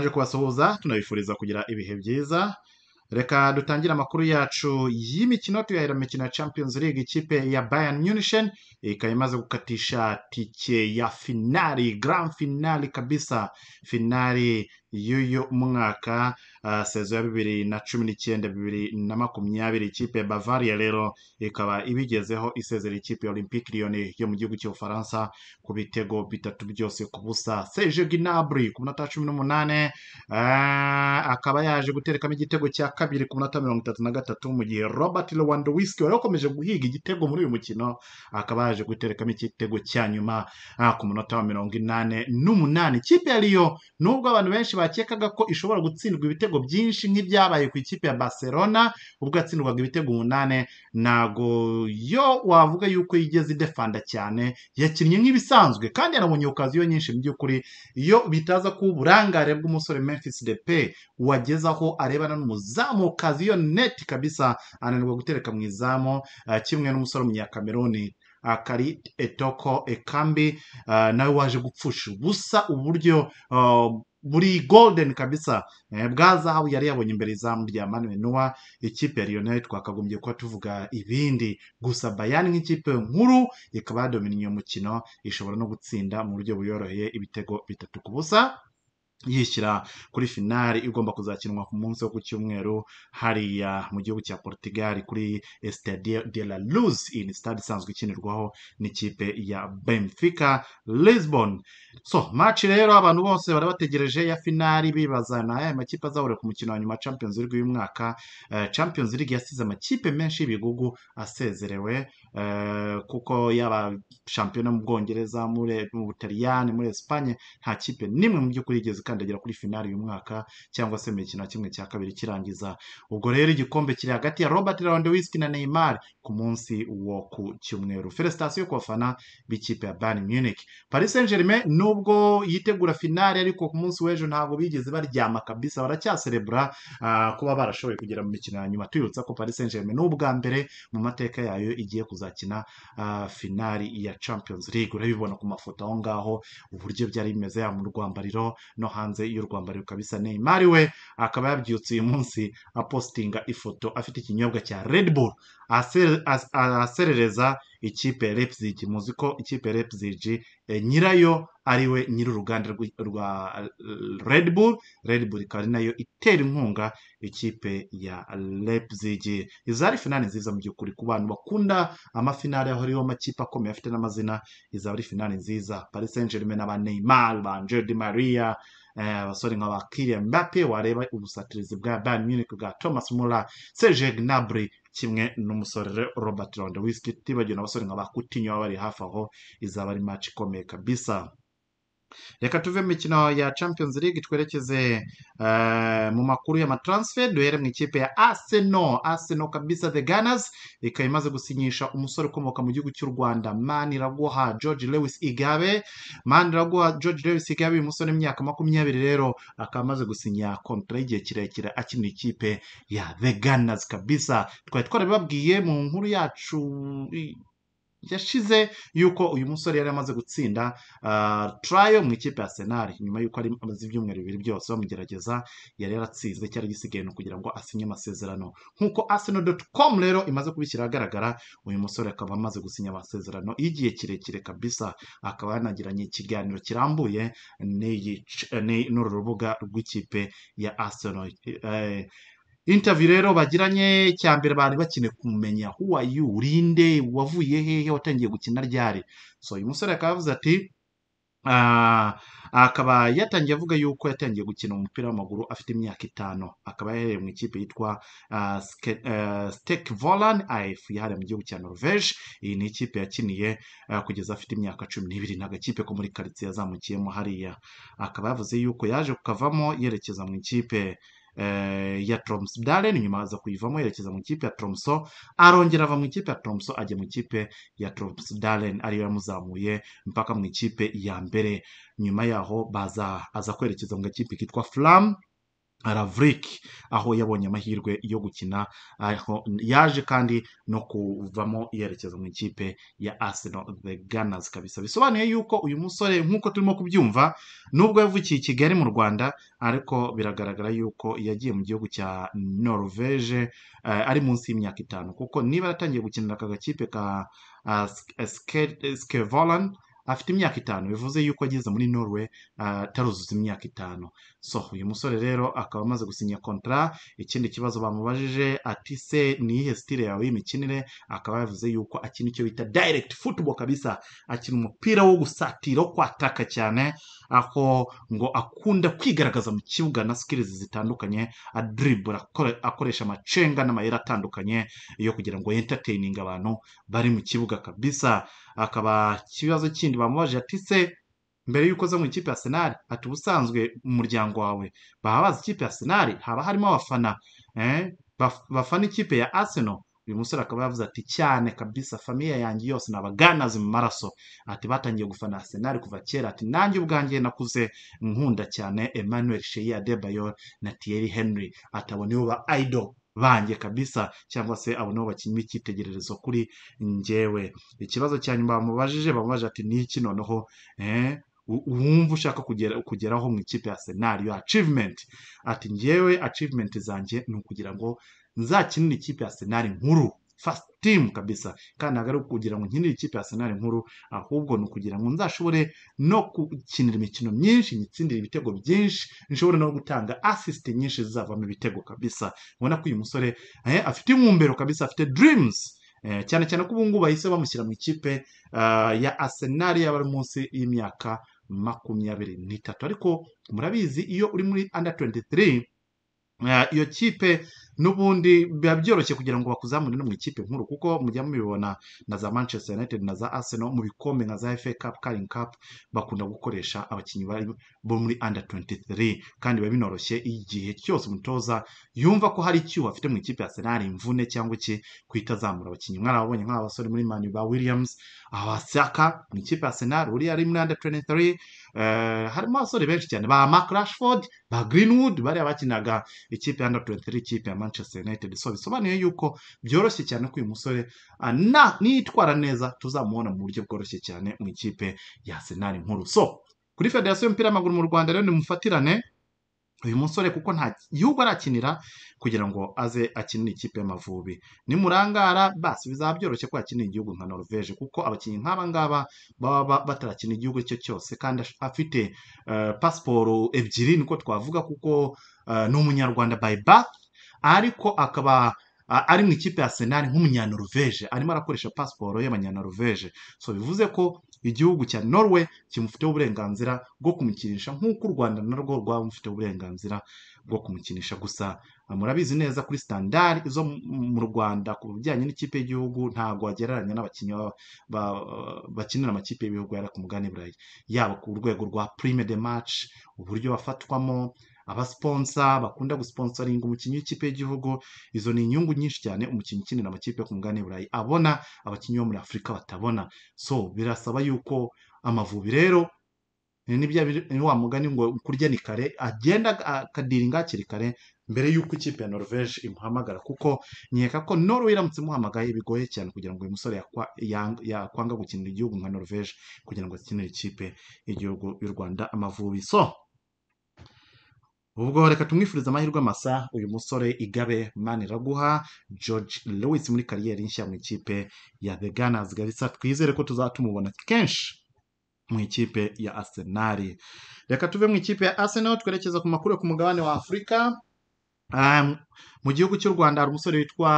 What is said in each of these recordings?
turangije kubasuhuza tunabifuriza kugira ibihe byiza reka dutangire amakuru yacu y'imikino tuyahera mu ya champions league ikipe ya bayern munich ikaba imaze gukatisha tike ya finali grand finali kabisa finali y'uyu mwaka uh, sezo ya bibiri na cumi n'icyenda bibiri na makumyabiri ikipe ya bavaria rero ikaba ibigezeho isezera ikipe ya olympique lyon yo mu gihugu cy'ubufaransa ku bitego bitatu byose ku busa serge ginabri ku minota cumi n'umunane uh, akaba yaje guterekamo igitego cya kabiri ku minota mirongo itatu na gatatu mu gihe robert lewandowski wari wakomeje guhiga igitego muri uyu mukino akaba yaje guterekamo igitego cya nyuma ku munota wa mirongo inani n'umunani kipe ya riyo nubwo abantu benshi bakekaga ko ishobora gutsindwa ibitego byinshi nk'ibyabaye ku ikipe ya barcelona ubwo yatsindwaga ibitego umunani ntago yo wavuga yuko yigeze idefanda cyane yakinnye nk'ibisanzwe kandi yanabonye okaziyo nyinshi mu by'ukuri iyo bitaza kuba uburangare bw'umusore memphis depe wageze aho arebana n'umuzamu okaziyo neti kabisa ananirwa gutereka mu izamu eh, kimwe n'umusore w'umunyakameruni Akari etoko ekambi eh, nawe waje gupfusha ubusa uburyo eh, buri golden kabisa eh, bwa zahabu yari yabonye imbere izamu rya manuel noa ikipe ya lionel twakagombye kuba tuvuga ibindi gusa bayani nk'ikipe nkuru ikaba yadominiye umukino ishobora no gutsinda mu buryo buyoroheye ibitego bitatu ku busa yishyira kuri finali igomba kuzakinwa ku munsi wo ku cyumweru hariya mu gihugu cya portugal kuri stade de la luz iyi ni stade isanzwe ikinirwaho n'ikipe ya benfica lisbon so match rero abantu bose bari bategereje ya finali bibaza ni aya makipe azahurira ku mukino wa nyuma champions league uyu mwaka eh, champions league yasize amakipe menshi y'ibigugu asezerewe eh, kuko yaba shampiyona mu bwongereza muri butaliyani muri esipanye nta kipe n'imwe mu by'ukuri igeze ikandagira kuri finali uyu mwaka cyangwa se mu mikino kimwe cya kabiri kirangiza ubwo rero igikombe kiri hagati ya robert lewandowski na neymar ku munsi wo ku cyumweru felicitation ku bafana b'ikipe ya bayern munich paris saint germain nubwo yitegura finali ariko ku munsi w'ejo ntabwo bigeze baryama kabisa baracyaserebura ah, kuba barashoboye kugera mu mikino ya nyuma tuyibutsa ko paris saint germain n'ubwa mbere mu mateka yayo igiye kuzakina ah, finali ya champions league urabibona ku mafoto aho ngaho uburyo byari bimeze ya mu rwambariro no hasi hanze y'u Rwanda kabisa Neymar we akaba yabyutse uyu munsi apostinga ifoto afite ikinyobwa cya Red Bull aserereza ikipe ya Leipzig muzi ko ikipe ya eh, nyirayo ari we nyir’uruganda rwa Red Bull Red Bull ikaba ari nayo itera inkunga ikipe ya Leipzig ari finale nziza mu by'ukuri ku bantu bakunda amafinale aho ariyo makipe akomeye afite n'amazina izaba ari finale nziza Paris Saint na ba Neymar ba Angel Maria abasore eh, nka ba Kylian Mbappe wareba ubusatirizi bwa Ban Munich bwa Thomas Muller Serge Gnabry kimwe n'umusore Robert Lewandowski tibagiwe n'abasore nka ba Coutinho bari hafi aho izaba ari match ikomeye kabisa reka tuve mu mikino ya champions league twerekeze eh, mu makuru y'amatransfer duhere mu ikipe ya aseno aseno kabisa the gunners ikaba imaze gusinyisha umusore ukomoka mu gihugu cy'u rwanda maniraguha george lewis igabe maniraguha george lewis igabe uyu musore w'imyaka makumyabiri rero akaba amaze gusinya kontara y'igihe kirekire akina ikipe ya the gunners kabisa twari twarabibabwiye mu nkuru yacu yashize yuko uyu musore yari amaze gutsinda uh, turayo mu ikipe ya senari nyuma y'uko ari amaze ibyumweru bibiri byose bamugerageza yari yaratsinzwe cyari gisigaye ni ukugira ngo asinye amasezerano nk'uko aseno doti komu rero imaze kubishyira ahagaragara uyu musore akaba amaze gusinya amasezerano y'igihe kirekire kabisa akaba yanagiranye ikiganiro kirambuye n'uru rubuga rw'ikipe ya aseno eh, Intaviyu rero bagiranye icya mbere bari bakeneye kumenya who urinde wavuye hehe watangiye gukina ryari so uyu musore akaba yavuze ati ah, akaba yatangiye avuga yuko yatangiye gukina umupira w'amaguru afite imyaka itanu akaba yahereye mu ikipe yitwa ah, siteke eh, volani ayefu yahariwe mu gihugu cya noruveje iyi ni ikipe yakiniye ah, kugeza afite imyaka cumi n'ibiri ni agakipe ko muri karitsiye yazamukiyemo hariya akaba yavuze yuko yaje kukavamo yerekeza mu ikipe Eh, ya Tromsdale nyuma aza kuyivamo yerekeza mu kipe ya Tromso arongera ava mu ikipe ya Tromso ajya mu ikipe ya Tromsdale ariyo yamuzamuye mpaka mu ikipe ya mbere nyuma yaho baza aza kwerekeza mu kipe kitwa Flam aravuriki aho yabonye amahirwe yo gukina yaje kandi no kuvamo yerekeza mu ikipe ya Arsenal the Gunners kabisa bisobanuye yuko uyu musore nk'uko turimo kubyumva nubwo yavukiye i Kigali mu Rwanda ariko biragaragara yuko yagiye mu gihugu cya Norvege eh, ari munsi y'imyaka itanu kuko niba yatangiye gukinira aka gakipe ka eh, Skevolan afite imyaka itanu bivuze yuko ageze muri Norway eh, ataruzuza imyaka itanu so uyu musore rero akaba amaze gusinya kontara ikindi kibazo bamubajije ati se niyihe sitire yawe y'imikinire akaba yavuze yuko akina icyo bita direct football kabisa akina umupira wo gusatira wo kwataka cyane aho ngo akunda kwigaragaza mu kibuga na sikirizi zitandukanye adiribura akoresha amacenga n'amayeri atandukanye yo kugira ngo yentateyininge abantu bari mu kibuga kabisa akaba ikibazo kindi bamubajije ati se mbere y'uko uza mu ikipe ya Arsenal ati ubusanzwe umuryango wawe baba bazi ikipe ya Arsenal haba harimo abafana eh? bafana ikipe ya Arsenal uyu musore akaba yavuze ati cyane kabisa famiye yanjye yose nabaganazi mu maraso ati batangiye gufana Arsenal kuva kera ati nanjye ubwanjye nakuze nkunda cyane Emmanuel Sheyi Adebayor na Thierry Henry atabona nibo ba idol banjye kabisa cyangwa se abo nabo bakinnyi b'icyitegererezo kuri njyewe ikibazo cya nyuma bamubajije bamubaje ati niki noneho eh? wumva ushaka kugera kugeraho mu ikipe ya senari yo ati ngewe acivumenti zanjye ni ukugira ngo nzakinire ikipe ya senari nkuru fasiti kabisa kandi ntabwo ari ukugira ngo nkinire ikipe ya senari nkuru ahubwo ni ukugira ngo nzashobore no gukinira imikino myinshi nyitsindire ibitego byinshi nshobore no gutanga asisiti nyinshi zizavamo ibitego kabisa ubona ko uyu musore eh, afite umwumbero kabisa afite dirimuzi eh, cyane cyane ko ubu bahise bamushyira mu ikipe ah, ya Arsenal y'abari munsi y'imyaka makumyabiri n'itatu ariko murabizi iyo uri muri under 23 uh, iyo kipe n'ubundi biba byoroshye kugira ngo bakuzamure no mu ikipe nkuru kuko mujya mubibona na za Manchester United na za Arsenal mu bikombe nka za FA Cup, Carling Cup bakunda gukoresha abakinnyi bo muri under 23 kandi biba binoroshye igihe cyose umutoza yumva ko hari icyuho afite mu ikipe ya Arsenal imvune cyangwa iki kuhita azamura abakinnyi mwarabonye nk'abasore muri Mani ba Williams abasaka mu ikipe ya Arsenal uri ari muri under 23 eh, harimo abasore benshi cyane ba Mark Rashford ba Greenwood bari abakinaga ikipe ya under 23 ikipe ya Manchester United so bisobanuye yuko byoroshye cyane ko uyu musore ah, nitwara neza tuzamubona mu buryo bworoshye cyane mu ikipe ya Arsenal nkuru so kuri federasiyo y'umupira w'amaguru mu Rwanda rero nimufatirane uyu musore kuko nta gihugu arakinira kugira ngo aze akinire ikipe y'amavubi nimurangara basi bizaba byoroshye ko yakinira igihugu nka norvege kuko abakinnyi nk'aba ngaba baba batarakina igihugu icyo cyose kandi afite eh, pasiporo ebyiri niko twavuga kuko eh, ni umunyarwanda by birth ariko akaba ari mu ikipe ya senari nk'umunyanoruveje arimo arakoresha pasiporo y'abanyanoruveje so bivuze ko igihugu cya Norway kimufiteho uburenganzira bwo kumukinisha nk'uko u rwanda narwo rwaba rufiteho uburenganzira bwo kumukinisha gusa murabizi neza kuri sitandari zo mu rwanda ku bijyanye n'ikipe y'igihugu ntabwo wagereranya n'abakinnyi bakinira amakipe y'ibihugu yari ku mugabane burayi yaba ku rwego rwa prime de maci uburyo bafatwamo Abasponsa bakunda gusiponsaringa umukinnyi w'ikipe y'igihugu, izo ni inyungu nyinshi cyane umukinnyi ukinira amakipe ku mugabane burayi abona abakinnyi bo muri Afurika batabona, so birasaba yuko Amavubi rero eh, ni wa mugani ngo kurya ni kare agenda akadiringa hakiri kare mbere y'uko ikipe ya Norvege imuhamagara, kuko nkeka ko Norway iramutse imuhamagaye bigoye cyane kugira ngo uyu musore yakwanga gukinira igihugu nka Norvege kugira ngo akinire ikipe y'igihugu y'u Rwanda Amavubi. ubwo reka tumwifurize amahirwe amasa uyu musore igabe maniraguha george lewis muri kariyeri nshya mu ikipe ya the gunners gabisa twizere ko tuzatumubona kenshi mu ikipe ya arsenal reka tuve mu ikipe ya arsenal twerekeza ku makuru ku mugabane wa afurika um, mu gihugu cy'u rwanda hari umusore witwa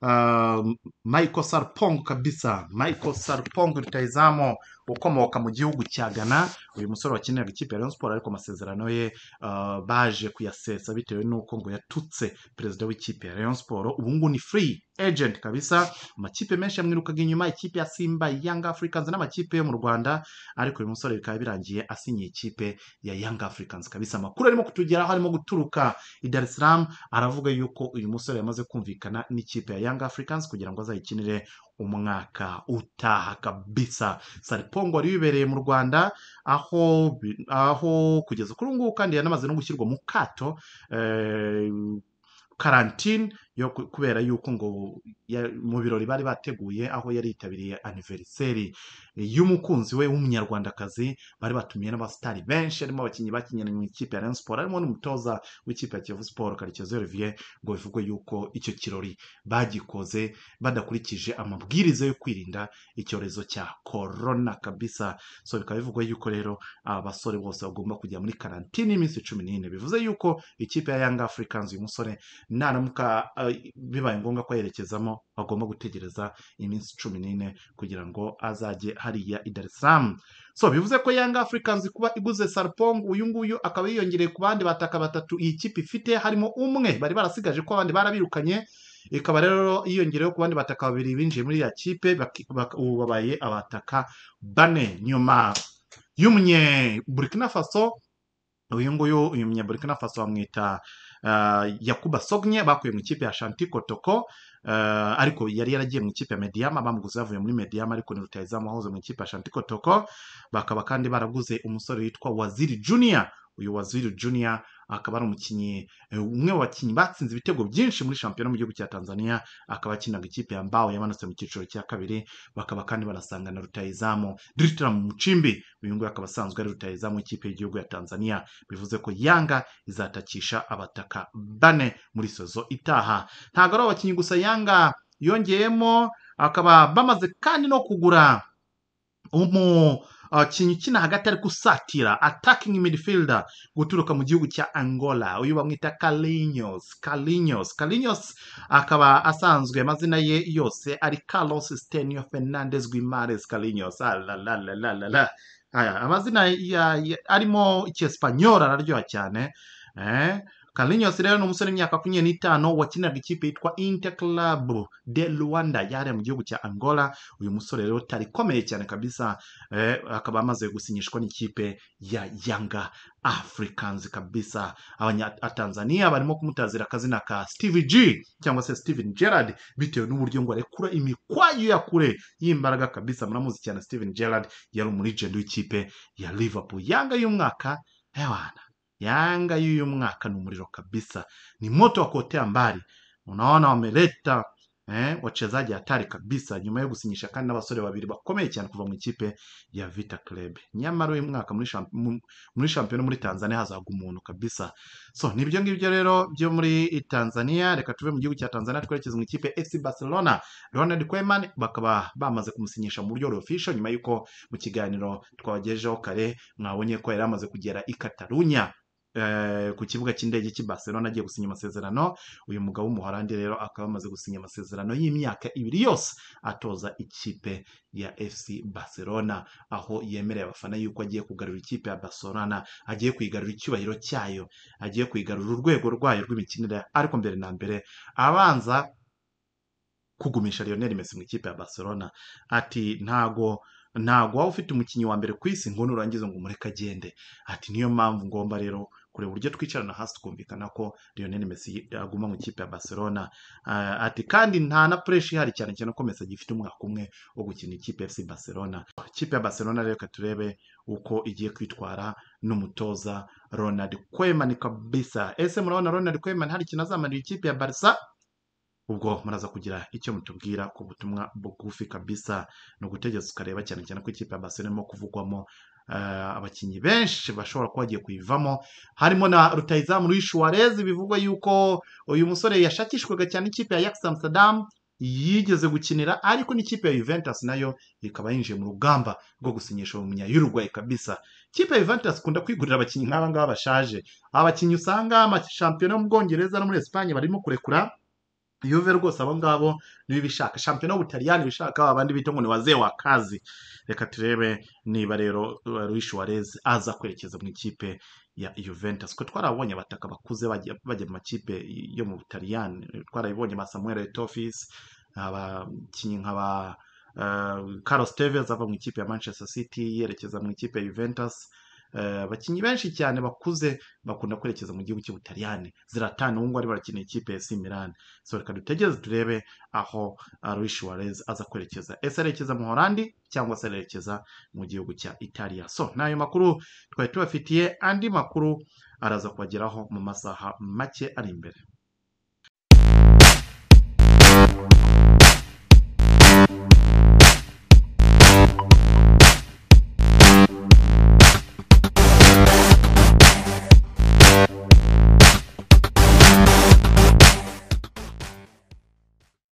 um, michael sarpong kabisa michael sarpong rutayizamu ukomoka mu gihugu cya Ghana uyu musore wakiniraga ikipe ya Rayon Sport ariko amasezerano ye uh, baje kuyasesa bitewe n'uko ngo yatutse perezida w'ikipe ya Rayon Sport ubu ngubu ni free agent kabisa amakipe menshi yamwirukaga inyuma ikipe ya Simba Young Africans n'amakipe yo mu Rwanda ariko uyu musore bikaba birangiye asinyiye ikipe ya Young Africans kabisa amakuru arimo kutugeraho arimo guturuka i Dar es aravuga yuko uyu musore yamaze kumvikana n'ikipe ya Yanga Africans kugira ngo azayikinire umwaka utaha kabisa sariporo ngo wari wibereye mu rwanda aho aho kugeza kuri ubu ngubu kandi yanamaze no gushyirwa mu kato karantine eh, yo kubera yuko ngo mu birori bari bateguye aho yari yitabiriye aniveriseri y'umukunzi we w'umunyarwandakazi bari batumiye n'abasitari benshi harimo abakinnyi bakinnye mu ikipe ya Rayon Sport harimo n'umutoza w'ikipe ya Kiyovu Sport Karekezi Olivier ngo bivugwe yuko icyo kirori bagikoze badakurikije amabwiriza yo kwirinda icyorezo cya korona kabisa so bikaba bivugwa yuko rero abasore bose bagomba kujya muri karantine y'iminsi cumi n'ine bivuze yuko ikipe ya yanga Africans uyu musore naramuka bibaye ngombwa ko ayerekezamo agomba gutegereza iminsi cumi n'ine kugira ngo azajye hariya i so bivuze ko Yanga Africans kuba iguze Sarpong uyu nguyu akaba yiyongereye ku bandi bataka batatu iyi kipe ifite harimo umwe bari barasigaje ko abandi barabirukanye ikaba rero yiyongereyeho ku bandi bataka babiri binjiye muri iriya kipe ubu babaye abataka bane nyuma y'umunye Faso uyu nguyu uyu munye Faso bamwita uh, yakuba sognye bakuye mu ikipe ya shanti kotoko uh, ariko yari yaragiye mu ikipe ya mediama bamuguze yavuye muri mediama ariko ni rutahizamu wahoze mu ikipe ya shanti kotoko bakaba kandi baraguze umusore witwa waziri junior uyu Waziri Junior akaba ari umukinnyi eh, umwe mu bakinnyi batsinze ibitego byinshi muri shampiyona mu gihugu cya Tanzania akaba akinaga ikipe ya Mbao yamanutse mu cyiciro cya kabiri bakaba kandi barasanga na rutayizamu Dritram Mucimbi uyu nguyu akaba asanzwe ari rutayizamu w'ikipe y'igihugu ya Tanzania bivuze ko Yanga izatakisha abataka bane muri sozo itaha ntabwo ari abakinnyi gusa Yanga yongeyemo akaba bamaze kandi no kugura umu abakinnyi uh, ukina hagati ariko usatira atakingi midfielder guturuka mu gihugu cya angola uyu bamwita karinyos karinyos karinyos akaba asanzwe amazina ye yose ari carlos stenio fernandes guimares karinyos ah, amazina arimo icyesipanyora araryoha cyane eh? kalinyo rero ni umusore w'imyaka makumyabiri n'itanu wakiniraga ikipe yitwa Inter Club de Luanda yare mu gihugu cya Angola uyu musore rero tari komeye cyane kabisa eh, akaba amaze gusinyishwa n'ikipe ya Yanga Africans kabisa Tanzania barimo kumutazira akazina ka Steve G cyangwa se Steven Gerrard bitewe n'uburyo ngo arekura imikwayo ya kure y'imbaraga kabisa muramuzi cyane Steven Gerrard yari umurigenti w'ikipe ya Liverpool Yanga y'umwaka ewana eh, Yanga yuyu mwaka ni umuriro kabisa, ni moto wa kuotea mbali. Unaona wameleta eh, wachezaji hatari kabisa nyuma yo gusinyisha kandi n'abasore babiri bakomeye cyane kuva mu ikipe ya Vita Club. Nyamara uyu mwaka muri shampiyona muri Tanzania hazaga umuntu kabisa. So nibyo ngibyo rero byo muri Tanzania, reka tuve mu gihugu cya Tanzania twerekeze mu ikipe FC Barcelona. Ronald Koeman bakaba bamaze kumusinyisha mu buryo official nyuma yuko mu kiganiro twabagejeho kare mwabonye ko yari amaze kugera i Katalunya Eh, ku kibuga cy'indege cy'i Barcelona agiye gusinya amasezerano uyu mugabo w'umuholandi rero akaba amaze gusinya amasezerano y'imyaka ibiri yose atoza ikipe ya FC Barcelona aho yemereye abafana yuko agiye kugarura ikipe ya Barcelona agiye kuyigarura icyubahiro cyayo agiye kuyigarura urwego rwayo rw'imikinire ariko mbere na mbere abanza kugumisha Lionel Messi mu ikipe ya Barcelona ati ntago ntabwo waba ufite umukinnyi wa mbere ku isi ngo nurangiza ngo umureke agende ati niyo mpamvu ngomba rero kureba uburyo twicarana hasi tukumvikana ko Lionel Messi aguma mu kipe ya Barcelona ah, ati kandi nta na pressure ihari cyane cyane ko Messi agifite umwaka umwe wo gukina ikipe FC Barcelona ikipe ya Barcelona rero reka turebe uko igiye kwitwara n'umutoza Ronald Koeman kabisa ese murabona Ronald Koeman hari ikintu azamarira ikipe ya Barca ubwo muraza kugira icyo mutubwira ku butumwa bugufi kabisa ni ugutegereza ukareba cyane cyane ko ikipe ya barcelona irimo kuvugwamo eh, abakinnyi benshi bashobora kuba bagiye kuyivamo harimo na rutayizamu Luis bivugwa yuko uyu musore yashakishwaga cyane ikipe ya Ajax Amsterdam yigeze gukinira ariko n'ikipe ya Juventus nayo ikaba yinjiye mu rugamba rwo gusinyisha umunya y'Uruguay kabisa ikipe ya Juventus ikunda kwigurira abakinnyi nk'aba ngaba bashaje abakinnyi usanga amashampiyona yo mu Bwongereza no muri Espagne barimo kurekura Juve rwose abo ngabo nibo ibishaka shampiyona y'Ubutaliyani bishaka abandi bita ngo ni wazee wa kazi reka turebe niba rero Luis Suarez aza kwerekeza mu ikipe ya Juventus ko twarabonye abataka bakuze bajya mu makipe yo mu Butaliyani twarabibonye ba Samuel Etofis abakinnyi nk'aba eh, Carlos Tevez ava mu ikipe ya Manchester City yerekeza mu ikipe ya Juventus Eh, abakinnyi benshi cyane bakuze bakunda kwerekeza mu gihugu cy'ubutaliyani ziratanu ubu ngubu ari barakina ikipe ya esi mirani so dutegereze turebe aho Luis Suarez aza kwerekeza ese arerekeza mu Holandi cyangwa se arerekeza mu gihugu cya Italiya so n'ayo makuru twari tubafitiye andi makuru araza kubageraho mu masaha make ari imbere